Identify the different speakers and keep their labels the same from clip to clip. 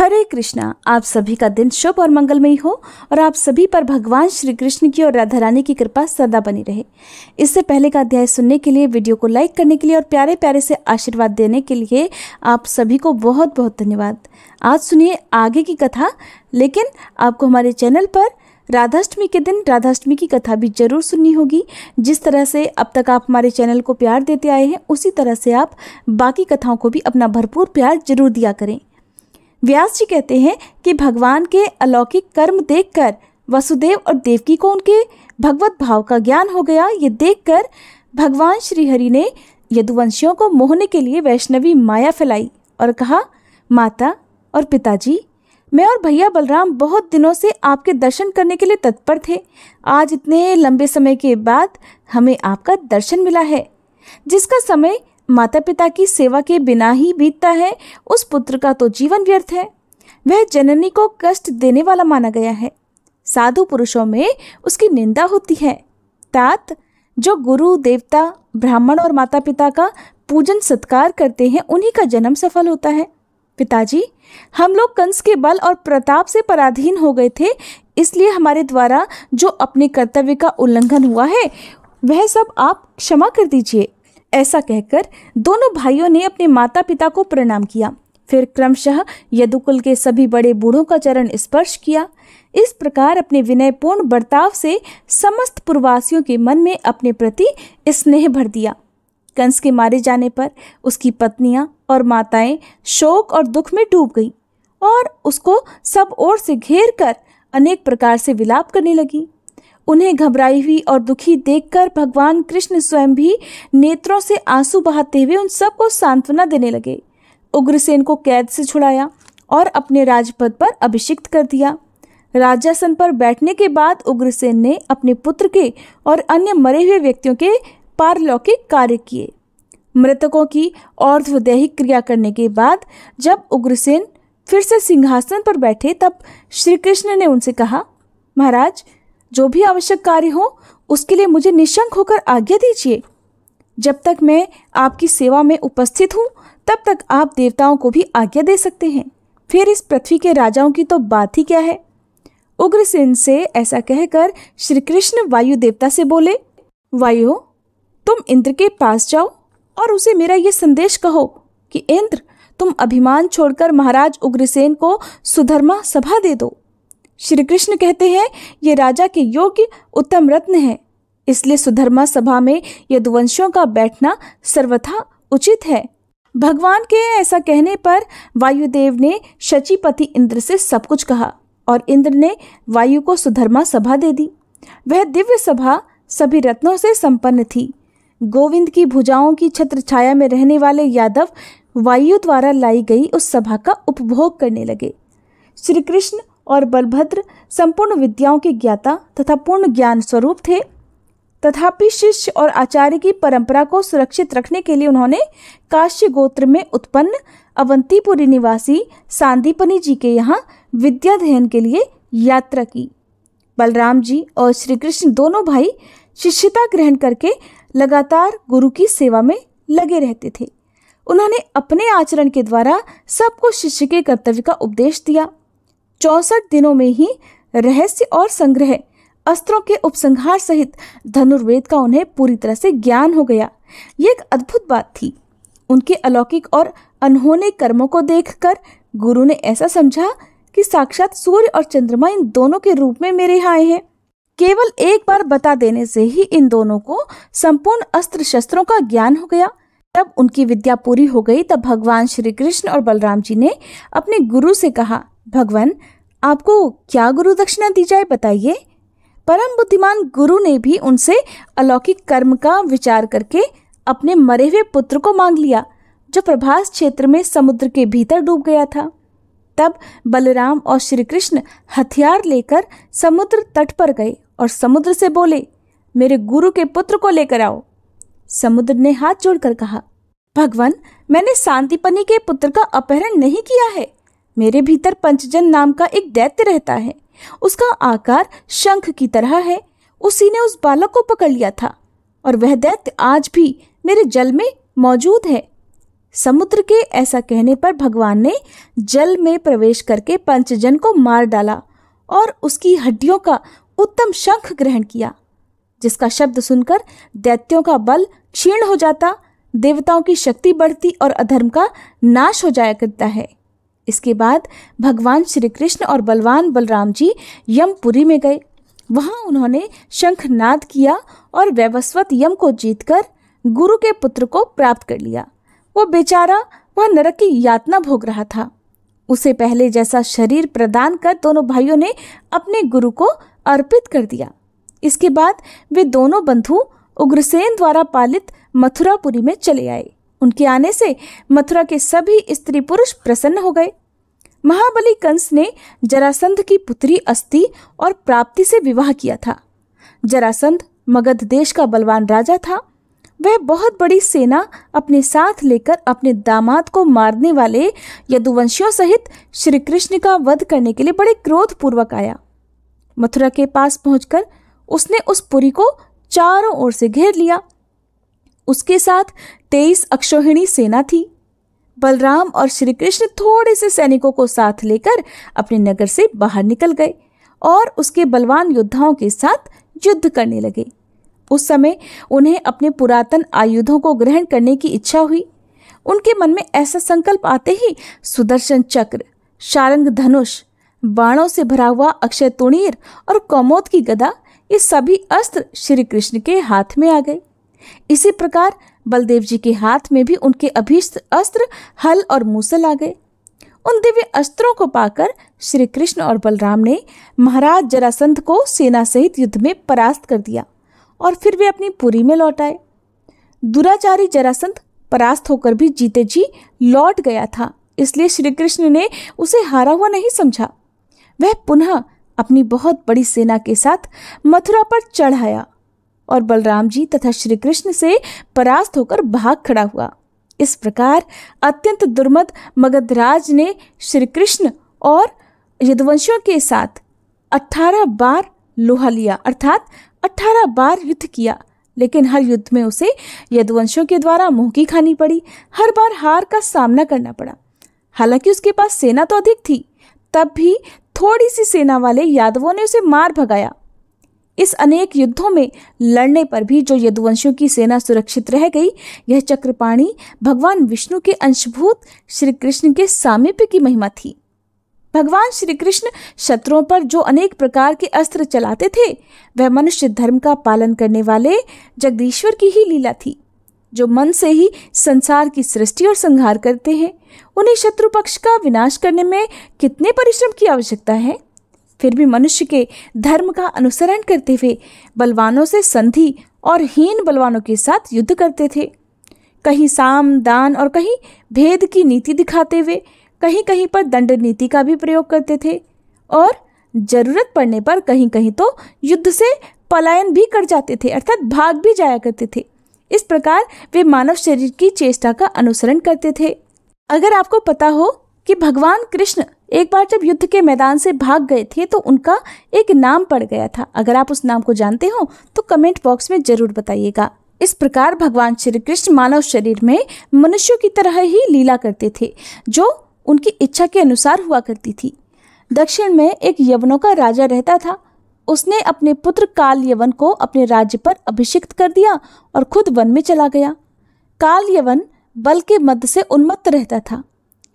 Speaker 1: हरे कृष्णा आप सभी का दिन शुभ और मंगलमय हो और आप सभी पर भगवान श्री कृष्ण की और राधा रानी की कृपा सदा बनी रहे इससे पहले का अध्याय सुनने के लिए वीडियो को लाइक करने के लिए और प्यारे प्यारे से आशीर्वाद देने के लिए आप सभी को बहुत बहुत धन्यवाद आज सुनिए आगे की कथा लेकिन आपको हमारे चैनल पर राधाष्टमी के दिन राधाष्टमी की कथा भी जरूर सुननी होगी जिस तरह से अब तक आप हमारे चैनल को प्यार देते आए हैं उसी तरह से आप बाकी कथाओं को भी अपना भरपूर प्यार जरूर दिया करें व्यास जी कहते हैं कि भगवान के अलौकिक कर्म देखकर वसुदेव और देवकी को उनके भगवत भाव का ज्ञान हो गया ये देखकर भगवान श्रीहरि ने यदुवंशियों को मोहने के लिए वैष्णवी माया फैलाई और कहा माता और पिताजी मैं और भैया बलराम बहुत दिनों से आपके दर्शन करने के लिए तत्पर थे आज इतने लंबे समय के बाद हमें आपका दर्शन मिला है जिसका समय माता पिता की सेवा के बिना ही बीतता है उस पुत्र का तो जीवन व्यर्थ है वह जननी को कष्ट देने वाला माना गया है साधु पुरुषों में उसकी निंदा होती है तात जो गुरु देवता ब्राह्मण और माता पिता का पूजन सत्कार करते हैं उन्हीं का जन्म सफल होता है पिताजी हम लोग कंस के बल और प्रताप से पराधीन हो गए थे इसलिए हमारे द्वारा जो अपने कर्तव्य का उल्लंघन हुआ है वह सब आप क्षमा कर दीजिए ऐसा कहकर दोनों भाइयों ने अपने माता पिता को प्रणाम किया फिर क्रमशः यदुकुल के सभी बड़े बूढ़ों का चरण स्पर्श किया इस प्रकार अपने विनयपूर्ण बर्ताव से समस्त पूर्ववासियों के मन में अपने प्रति स्नेह भर दिया कंस के मारे जाने पर उसकी पत्नियां और माताएं शोक और दुख में डूब गईं और उसको सब ओर से घेर कर अनेक प्रकार से विलाप करने लगीं उन्हें घबराई हुई और दुखी देखकर भगवान कृष्ण स्वयं भी नेत्रों से आंसू बहाते हुए उन सबको सांत्वना देने लगे उग्रसेन को कैद से छुड़ाया और अपने राजपद पर अभिषिक्त कर दिया राजासन पर बैठने के बाद उग्रसेन ने अपने पुत्र के और अन्य मरे हुए व्यक्तियों के पारलौकिक कार्य किए मृतकों की दैहिक क्रिया करने के बाद जब उग्रसेन फिर से सिंहासन पर बैठे तब श्री कृष्ण ने उनसे कहा महाराज जो भी आवश्यक कार्य हो उसके लिए मुझे निशंक होकर आज्ञा दीजिए जब तक मैं आपकी सेवा में उपस्थित हूँ तब तक आप देवताओं को भी आज्ञा दे सकते हैं फिर इस पृथ्वी के राजाओं की तो बात ही क्या है उग्रसेन से ऐसा कहकर श्री कृष्ण वायु देवता से बोले वायु तुम इंद्र के पास जाओ और उसे मेरा यह संदेश कहो कि इंद्र तुम अभिमान छोड़कर महाराज उग्रसेन को सुधर्मा सभा दे दो श्री कृष्ण कहते हैं ये राजा के योग्य उत्तम रत्न है इसलिए सुधर्मा सभा में यदुवंशों का बैठना सर्वथा उचित है भगवान के ऐसा कहने पर वायुदेव ने शचीपति इंद्र से सब कुछ कहा और इंद्र ने वायु को सुधर्मा सभा दे दी वह दिव्य सभा सभी रत्नों से संपन्न थी गोविंद की भुजाओं की छत्र छाया में रहने वाले यादव वायु द्वारा लाई गई उस सभा का उपभोग करने लगे श्री कृष्ण और बलभद्र संपूर्ण विद्याओं के ज्ञाता तथा पूर्ण ज्ञान स्वरूप थे तथापि शिष्य और आचार्य की परंपरा को सुरक्षित रखने के लिए उन्होंने काश्य गोत्र में उत्पन्न अवंतीपुरी निवासी सांदीपनी जी के यहाँ विद्याध्ययन के लिए यात्रा की बलराम जी और श्री कृष्ण दोनों भाई शिष्यता ग्रहण करके लगातार गुरु की सेवा में लगे रहते थे उन्होंने अपने आचरण के द्वारा सबको शिष्य के कर्तव्य का उपदेश दिया चौसठ दिनों में ही रहस्य और संग्रह अस्त्रों के उपसंहार सहित धनुर्वेद का उन्हें पूरी तरह से ज्ञान हो गया ये एक अद्भुत बात थी उनके अलौकिक और अनहोने कर्मों को देखकर गुरु ने ऐसा समझा कि साक्षात सूर्य और चंद्रमा इन दोनों के रूप में मेरे यहाँ आए हैं केवल एक बार बता देने से ही इन दोनों को संपूर्ण अस्त्र शस्त्रों का ज्ञान हो गया जब उनकी विद्या पूरी हो गई तब भगवान श्री कृष्ण और बलराम जी ने अपने गुरु से कहा भगवान आपको क्या गुरु दक्षिणा दी जाए बताइए परम बुद्धिमान गुरु ने भी उनसे अलौकिक कर्म का विचार करके अपने मरे हुए पुत्र को मांग लिया जो प्रभास क्षेत्र में समुद्र के भीतर डूब गया था तब बलराम और श्री कृष्ण हथियार लेकर समुद्र तट पर गए और समुद्र से बोले मेरे गुरु के पुत्र को लेकर आओ समुद्र ने हाथ जोड़कर कहा भगवान मैंने शांतिपनी के पुत्र का अपहरण नहीं किया है मेरे भीतर पंचजन नाम का एक दैत्य रहता है उसका आकार शंख की तरह है उसी ने उस बालक को पकड़ लिया था और वह दैत्य आज भी मेरे जल में मौजूद है समुद्र के ऐसा कहने पर भगवान ने जल में प्रवेश करके पंचजन को मार डाला और उसकी हड्डियों का उत्तम शंख ग्रहण किया जिसका शब्द सुनकर दैत्यों का बल क्षीण हो जाता देवताओं की शक्ति बढ़ती और अधर्म का नाश हो जाया करता है इसके बाद भगवान श्री कृष्ण और बलवान बलराम जी यमपुरी में गए वहां उन्होंने शंखनाद किया और वैवस्वत यम को जीतकर गुरु के पुत्र को प्राप्त कर लिया वो बेचारा वह नरक की यातना भोग रहा था उसे पहले जैसा शरीर प्रदान कर दोनों भाइयों ने अपने गुरु को अर्पित कर दिया इसके बाद वे दोनों बंधु उग्रसेन द्वारा पालित मथुरापुरी में चले आए उनके आने से मथुरा के सभी स्त्री पुरुष प्रसन्न हो गए महाबली कंस ने जरासंध की पुत्री अस्थि और प्राप्ति से विवाह किया था जरासंध मगध देश का बलवान राजा था वह बहुत बड़ी सेना अपने साथ लेकर अपने दामाद को मारने वाले यदुवंशियों सहित श्री कृष्ण का वध करने के लिए बड़े क्रोधपूर्वक आया मथुरा के पास पहुंचकर उसने उस पुरी को चारों ओर से घेर लिया उसके साथ तेईस अक्षोहिणी सेना थी बलराम और श्री कृष्ण थोड़े से सैनिकों को साथ लेकर अपने नगर से बाहर निकल गए और उसके बलवान योद्धाओं के साथ युद्ध करने लगे उस समय उन्हें अपने पुरातन आयुधों को ग्रहण करने की इच्छा हुई उनके मन में ऐसा संकल्प आते ही सुदर्शन चक्र शारंग धनुष बाणों से भरा हुआ अक्षय तुणीर और कौमोद की गदा ये सभी अस्त्र श्री कृष्ण के हाथ में आ गए इसी प्रकार बलदेव जी के हाथ में भी उनके अभीष्ट अस्त्र हल और मूसल आ गए उन दिव्य अस्त्रों को पाकर श्री कृष्ण और बलराम ने महाराज जरासंध को सेना सहित युद्ध में परास्त कर दिया और फिर वे अपनी पुरी में लौट आए दुराचारी जरासंध परास्त होकर भी जीते जी लौट गया था इसलिए श्री कृष्ण ने उसे हारा हुआ नहीं समझा वह पुनः अपनी बहुत बड़ी सेना के साथ मथुरा पर चढ़ आया और बलराम जी तथा श्री कृष्ण से परास्त होकर भाग खड़ा हुआ इस प्रकार अत्यंत दुर्मद मगधराज ने श्री कृष्ण और यदुवंशियों के साथ अट्ठारह बार लोहा लिया अर्थात अठारह बार युद्ध किया लेकिन हर युद्ध में उसे यदुवंशियों के द्वारा मुंह की खानी पड़ी हर बार हार का सामना करना पड़ा हालांकि उसके पास सेना तो अधिक थी तब भी थोड़ी सी सेना वाले यादवों ने उसे मार भगाया इस अनेक युद्धों में लड़ने पर भी जो यदुवंशियों की सेना सुरक्षित रह गई यह चक्रपाणी भगवान विष्णु के अंशभूत श्री कृष्ण के सामीप्य की महिमा थी भगवान श्री कृष्ण शत्रुओं पर जो अनेक प्रकार के अस्त्र चलाते थे वह मनुष्य धर्म का पालन करने वाले जगदीश्वर की ही लीला थी जो मन से ही संसार की सृष्टि और संहार करते हैं उन्हें शत्रु पक्ष का विनाश करने में कितने परिश्रम की आवश्यकता है फिर भी मनुष्य के धर्म का अनुसरण करते हुए बलवानों से संधि और हीन बलवानों के साथ युद्ध करते थे कहीं साम दान और कहीं भेद की नीति दिखाते हुए कहीं कहीं पर दंड नीति का भी प्रयोग करते थे और जरूरत पड़ने पर कहीं कहीं तो युद्ध से पलायन भी कर जाते थे अर्थात भाग भी जाया करते थे इस प्रकार वे मानव शरीर की चेष्टा का अनुसरण करते थे अगर आपको पता हो कि भगवान कृष्ण एक बार जब युद्ध के मैदान से भाग गए थे तो उनका एक नाम पड़ गया था अगर आप उस नाम को जानते हो तो कमेंट बॉक्स में जरूर बताइएगा इस प्रकार भगवान श्री कृष्ण मानव शरीर में मनुष्यों की तरह ही लीला करते थे जो उनकी इच्छा के अनुसार हुआ करती थी दक्षिण में एक यवनों का राजा रहता था उसने अपने पुत्र काल यवन को अपने राज्य पर अभिषिक्त कर दिया और खुद वन में चला गया काल यवन बल के मध्य से उन्मत्त रहता था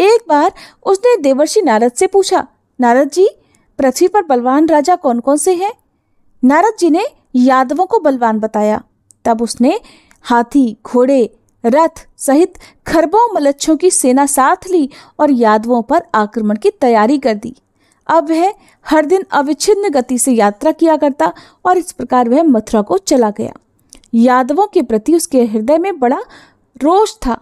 Speaker 1: एक बार उसने देवर्षि नारद से पूछा नारद जी पृथ्वी पर बलवान राजा कौन कौन से हैं नारद जी ने यादवों को बलवान बताया तब उसने हाथी घोड़े रथ सहित खरबों मलच्छों की सेना साथ ली और यादवों पर आक्रमण की तैयारी कर दी अब वह हर दिन अविच्छिन्न गति से यात्रा किया करता और इस प्रकार वह मथुरा को चला गया यादवों के प्रति उसके हृदय में बड़ा रोष था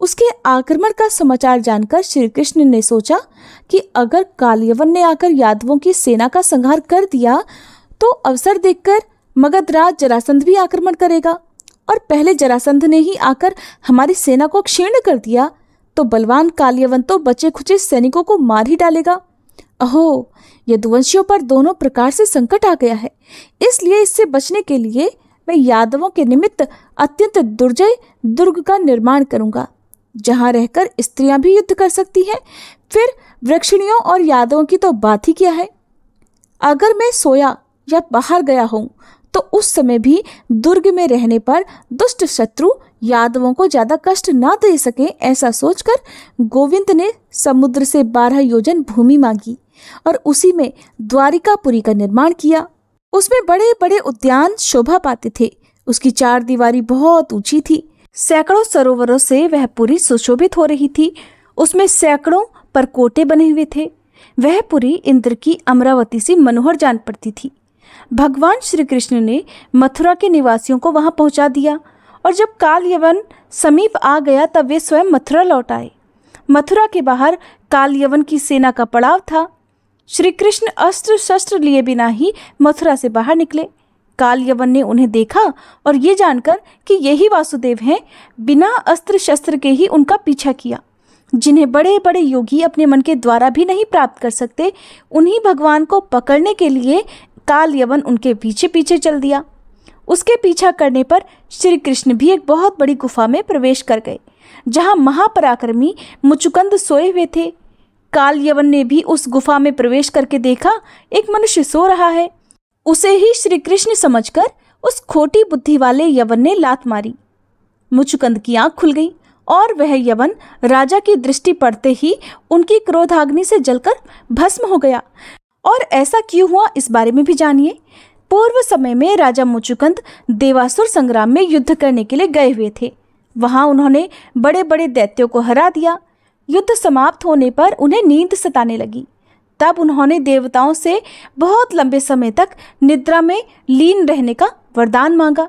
Speaker 1: उसके आक्रमण का समाचार जानकर श्री कृष्ण ने सोचा कि अगर काल्यवन ने आकर यादवों की सेना का संहार कर दिया तो अवसर देखकर मगध जरासंध भी आक्रमण करेगा और पहले जरासंध ने ही आकर हमारी सेना को क्षीर्ण कर दिया तो बलवान काल्यवन तो बचे खुचे सैनिकों को मार ही डालेगा अहो यदुवंशियों पर दोनों प्रकार से संकट आ गया है इसलिए इससे बचने के लिए मैं यादवों के निमित्त अत्यंत दुर्जय दुर्ग का निर्माण करूंगा जहाँ रहकर स्त्रियाँ भी युद्ध कर सकती हैं फिर वृक्षणियों और यादवों की तो बात ही क्या है अगर मैं सोया या बाहर गया हूँ तो उस समय भी दुर्ग में रहने पर दुष्ट शत्रु यादवों को ज्यादा कष्ट ना दे सके ऐसा सोचकर गोविंद ने समुद्र से बारह योजन भूमि मांगी और उसी में द्वारिकापुरी का निर्माण किया उसमें बड़े बड़े उद्यान शोभा पाते थे उसकी चार दीवारी बहुत ऊंची थी सैकड़ों सरोवरों से वह पूरी सुशोभित हो रही थी उसमें सैकड़ों परकोटे बने हुए थे वह पूरी इंद्र की अमरावती से मनोहर जान पड़ती थी भगवान श्री कृष्ण ने मथुरा के निवासियों को वहां पहुंचा दिया और जब काल यवन समीप आ गया तब वे स्वयं मथुरा लौट आए मथुरा के बाहर काल यवन की सेना का पड़ाव था श्री कृष्ण अस्त्र शस्त्र लिए बिना ही मथुरा से बाहर निकले कालयवन ने उन्हें देखा और ये जानकर कि यही वासुदेव हैं बिना अस्त्र शस्त्र के ही उनका पीछा किया जिन्हें बड़े बड़े योगी अपने मन के द्वारा भी नहीं प्राप्त कर सकते उन्हीं भगवान को पकड़ने के लिए काल यवन उनके पीछे पीछे चल दिया उसके पीछा करने पर श्री कृष्ण भी एक बहुत बड़ी गुफा में प्रवेश कर गए जहाँ महापराक्रमी मुचुकंद सोए हुए थे काल यवन ने भी उस गुफा में प्रवेश करके देखा एक मनुष्य सो रहा है उसे ही श्री कृष्ण समझकर उस खोटी बुद्धि वाले यवन ने लात मारी मुचुकंद की आंख खुल गई और वह यवन राजा की दृष्टि पड़ते ही उनकी क्रोधाग्नि से जलकर भस्म हो गया और ऐसा क्यों हुआ इस बारे में भी जानिए पूर्व समय में राजा मुचुकंद देवासुर संग्राम में युद्ध करने के लिए गए हुए थे वहां उन्होंने बड़े बड़े दैत्यों को हरा दिया युद्ध समाप्त होने पर उन्हें नींद सताने लगी तब उन्होंने देवताओं से बहुत लंबे समय तक निद्रा में लीन रहने का वरदान मांगा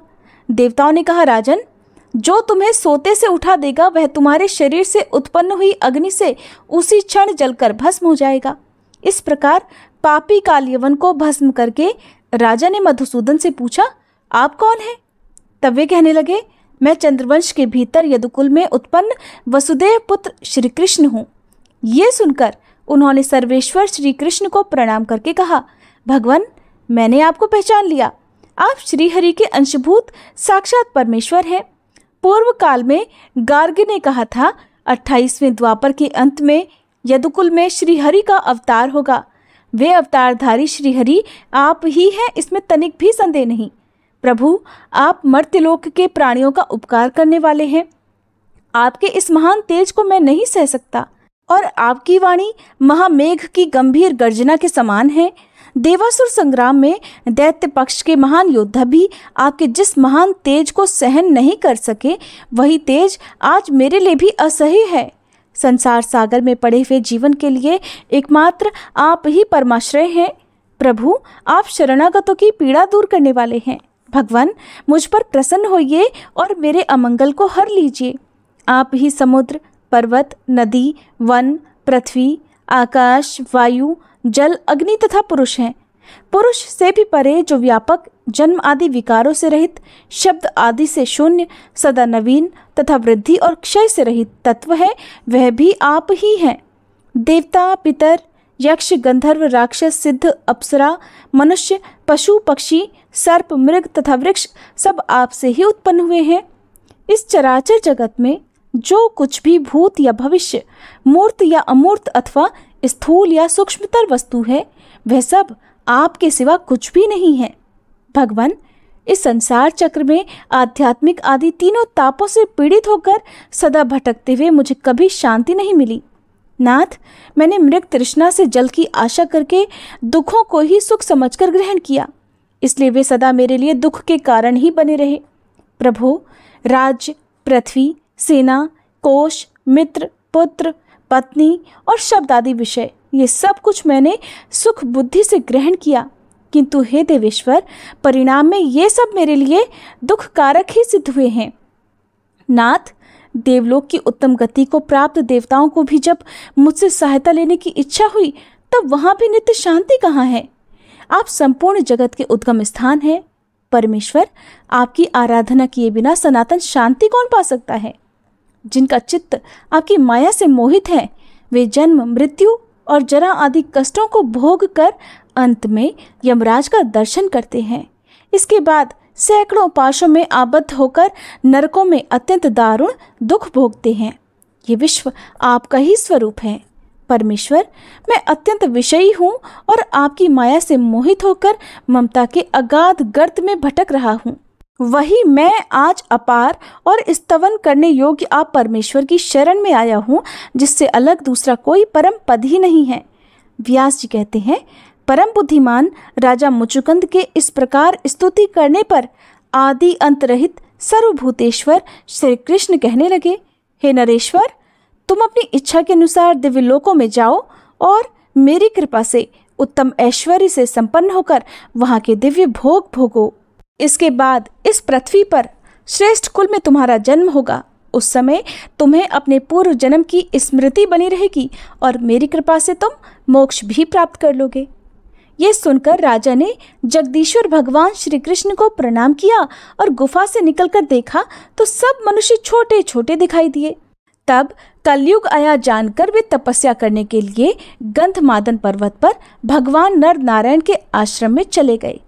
Speaker 1: देवताओं ने कहा राजन जो तुम्हें सोते से उठा देगा वह तुम्हारे शरीर से उत्पन्न हुई अग्नि से उसी क्षण जलकर भस्म हो जाएगा इस प्रकार पापी काल्यवन को भस्म करके राजा ने मधुसूदन से पूछा आप कौन हैं तब वे कहने लगे मैं चंद्रवंश के भीतर यदुकुल में उत्पन्न वसुदेव पुत्र श्री कृष्ण हूँ ये सुनकर उन्होंने सर्वेश्वर श्री कृष्ण को प्रणाम करके कहा भगवान मैंने आपको पहचान लिया आप श्रीहरि के अंशभूत साक्षात परमेश्वर हैं पूर्व काल में गार्ग ने कहा था अट्ठाईसवें द्वापर के अंत में यदुकुल में श्रीहरि का अवतार होगा वे अवतारधारी श्रीहरि आप ही हैं इसमें तनिक भी संदेह नहीं प्रभु आप मर्त्यलोक के प्राणियों का उपकार करने वाले हैं आपके इस महान तेज को मैं नहीं सह सकता और आपकी वाणी महामेघ की गंभीर गर्जना के समान है देवासुर संग्राम में दैत्य पक्ष के महान योद्धा भी आपके जिस महान तेज को सहन नहीं कर सके वही तेज आज मेरे लिए भी असह्य है संसार सागर में पड़े हुए जीवन के लिए एकमात्र आप ही परमाश्रय हैं प्रभु आप शरणागतों की पीड़ा दूर करने वाले हैं भगवान मुझ पर प्रसन्न होइए और मेरे अमंगल को हर लीजिए आप ही समुद्र पर्वत नदी वन पृथ्वी आकाश वायु जल अग्नि तथा पुरुष हैं पुरुष से भी परे जो व्यापक जन्म आदि विकारों से रहित शब्द आदि से शून्य सदा नवीन तथा वृद्धि और क्षय से रहित तत्व है वह भी आप ही हैं देवता पितर यक्ष गंधर्व राक्षस सिद्ध अप्सरा मनुष्य पशु पक्षी सर्प मृग तथा वृक्ष सब आपसे ही उत्पन्न हुए हैं इस चराचर जगत में जो कुछ भी भूत या भविष्य मूर्त या अमूर्त अथवा स्थूल या सूक्ष्मतर वस्तु है वह सब आपके सिवा कुछ भी नहीं है भगवान इस संसार चक्र में आध्यात्मिक आदि तीनों तापों से पीड़ित होकर सदा भटकते हुए मुझे कभी शांति नहीं मिली नाथ मैंने मृग तृष्णा से जल की आशा करके दुखों को ही सुख समझकर ग्रहण किया इसलिए वे सदा मेरे लिए दुख के कारण ही बने रहे प्रभु राज्य पृथ्वी सेना कोष मित्र पुत्र पत्नी और शब्द आदि विषय ये सब कुछ मैंने सुख बुद्धि से ग्रहण किया किंतु हे देवेश्वर परिणाम में ये सब मेरे लिए दुख कारक ही सिद्ध हुए हैं नाथ देवलोक की उत्तम गति को प्राप्त देवताओं को भी जब मुझसे सहायता लेने की इच्छा हुई तब वहाँ भी नित्य शांति कहाँ है आप संपूर्ण जगत के उद्गम स्थान हैं परमेश्वर आपकी आराधना किए बिना सनातन शांति कौन पा सकता है जिनका चित्त आपकी माया से मोहित है वे जन्म मृत्यु और जरा आदि कष्टों को भोग कर अंत में यमराज का दर्शन करते हैं इसके बाद सैकड़ों पाशों में आबद्ध होकर नरकों में अत्यंत दारुण दुख भोगते हैं ये विश्व आपका ही स्वरूप है परमेश्वर मैं अत्यंत विषयी हूँ और आपकी माया से मोहित होकर ममता के अगाध गर्त में भटक रहा हूँ वही मैं आज अपार और स्तवन करने योग्य आप परमेश्वर की शरण में आया हूँ जिससे अलग दूसरा कोई परम पद ही नहीं है व्यास जी कहते हैं परम बुद्धिमान राजा मुचुकंद के इस प्रकार स्तुति करने पर आदि अंतरहित सर्वभूतेश्वर श्री कृष्ण कहने लगे हे नरेश्वर तुम अपनी इच्छा के अनुसार दिव्य लोकों में जाओ और मेरी कृपा से उत्तम ऐश्वर्य से संपन्न होकर वहाँ के दिव्य भोग भोगो इसके बाद इस पृथ्वी पर श्रेष्ठ कुल में तुम्हारा जन्म होगा उस समय तुम्हें अपने पूर्व जन्म की स्मृति बनी रहेगी और मेरी कृपा से तुम मोक्ष भी प्राप्त कर लोगे ये सुनकर राजा ने जगदीश्वर भगवान श्री कृष्ण को प्रणाम किया और गुफा से निकलकर देखा तो सब मनुष्य छोटे छोटे दिखाई दिए तब कलयुग आया जानकर वे तपस्या करने के लिए गंधमादन पर्वत पर भगवान नर नारायण के आश्रम में चले गए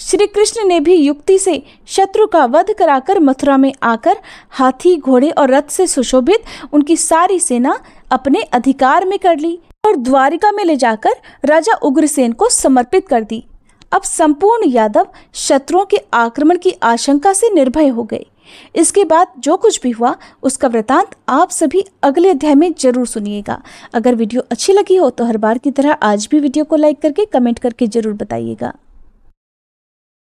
Speaker 1: श्री कृष्ण ने भी युक्ति से शत्रु का वध कराकर मथुरा में आकर हाथी घोड़े और रथ से सुशोभित उनकी सारी सेना अपने अधिकार में कर ली और द्वारिका में ले जाकर राजा उग्रसेन को समर्पित कर दी अब संपूर्ण यादव शत्रुओं के आक्रमण की आशंका से निर्भय हो गए इसके बाद जो कुछ भी हुआ उसका वृतांत आप सभी अगले अध्याय में जरूर सुनिएगा अगर वीडियो अच्छी लगी हो तो हर बार की तरह आज भी वीडियो को लाइक करके कमेंट करके जरूर बताइएगा